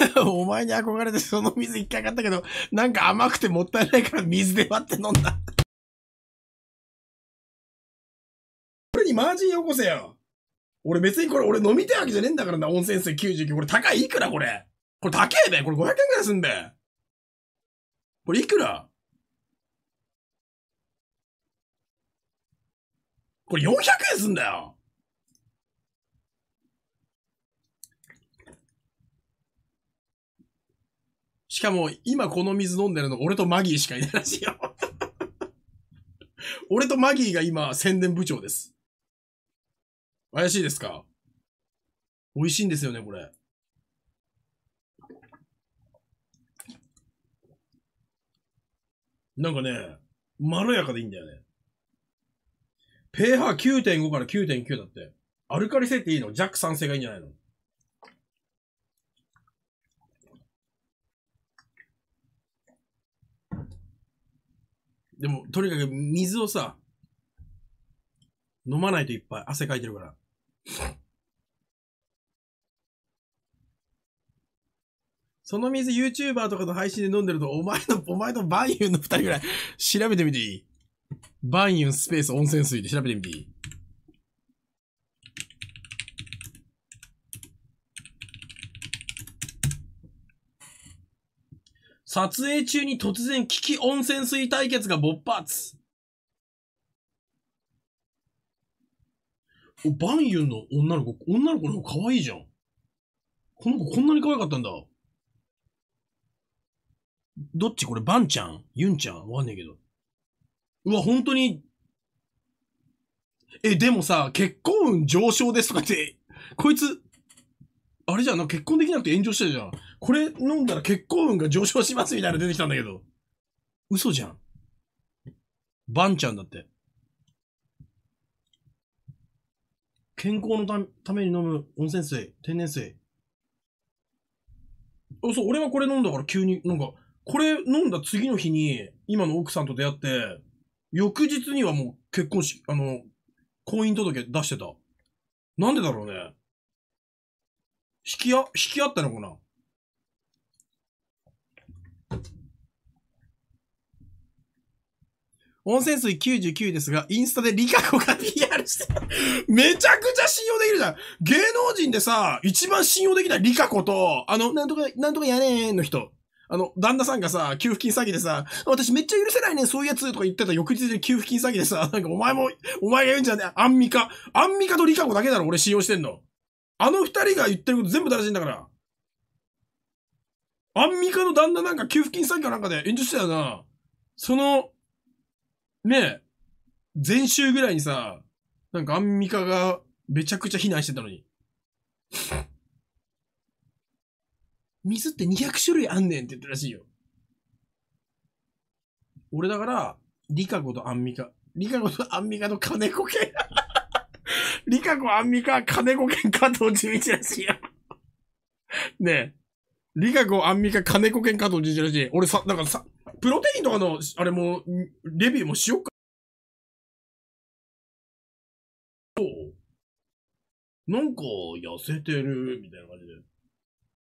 お前に憧れてその水一回買ったけど、なんか甘くてもったいないから水で割って飲んだ。これにマージンよこせよ。俺別にこれ俺飲みたいわけじゃねえんだからな、温泉水99。これ高いいくらこれ。これ高えべ。これ500円くらいすんべ。これいくらこれ400円すんだよ。しかも、今この水飲んでるの俺とマギーしかいないらしいよ。俺とマギーが今宣伝部長です。怪しいですか美味しいんですよね、これ。なんかね、まろやかでいいんだよね。pH9.5 から9.9だって。アルカリ性っていいの弱酸性がいいんじゃないのでも、とにかく水をさ、飲まないといっぱい汗かいてるから。その水 YouTuber とかの配信で飲んでると、お前の、お前のバンユンの二人ぐらい調べてみていいバンユンスペース温泉水で調べてみていい撮影中に突然危機温泉水対決が勃発。お、バンユンの女の子、女の子の方可愛いじゃん。この子こんなに可愛かったんだ。どっちこれバンちゃんユンちゃんわかんないけど。うわ、本当に。え、でもさ、結婚運上昇ですとかって、こいつ、あれじゃん、なんか結婚できなくて炎上してたじゃん。これ飲んだら血行運が上昇しますみたいなの出てきたんだけど。嘘じゃん。バンちゃんだって。健康のたために飲む温泉水、天然水。そう、俺はこれ飲んだから急に、なんか、これ飲んだ次の日に、今の奥さんと出会って、翌日にはもう結婚し、あの、婚姻届出してた。なんでだろうね。引きあ、引き合ったのかな温泉水99ですが、インスタでリカ子が PR して、めちゃくちゃ信用できるじゃん芸能人でさ、一番信用できないリカ子と、あの、なんとか、なんとかやねーの人。あの、旦那さんがさ、給付金詐欺でさ、私めっちゃ許せないね、そういうやつとか言ってた翌日で給付金詐欺でさ、なんかお前も、お前が言うんじゃねえ、アンミカ。アンミカとリカ子だけだろ、俺信用してんの。あの二人が言ってること全部正しいんだから。アンミカの旦那なんか給付金詐欺かなんかで炎上してたよな。その、ねえ、前週ぐらいにさ、なんかアンミカがめちゃくちゃ避難してたのに。水って200種類あんねんって言ったらしいよ。俺だから、リカゴとアンミカ。リカゴとアンミカの金子犬。リカゴ、アンミカ、金子犬、加藤純一らしいよ。ねえ。リカゴ、アンミカ、金子犬、加藤純一らしい。俺さ、だからさ、プロテインとかの、あれも、レビューもしよっか。なんか、痩せてる、みたいな感じで。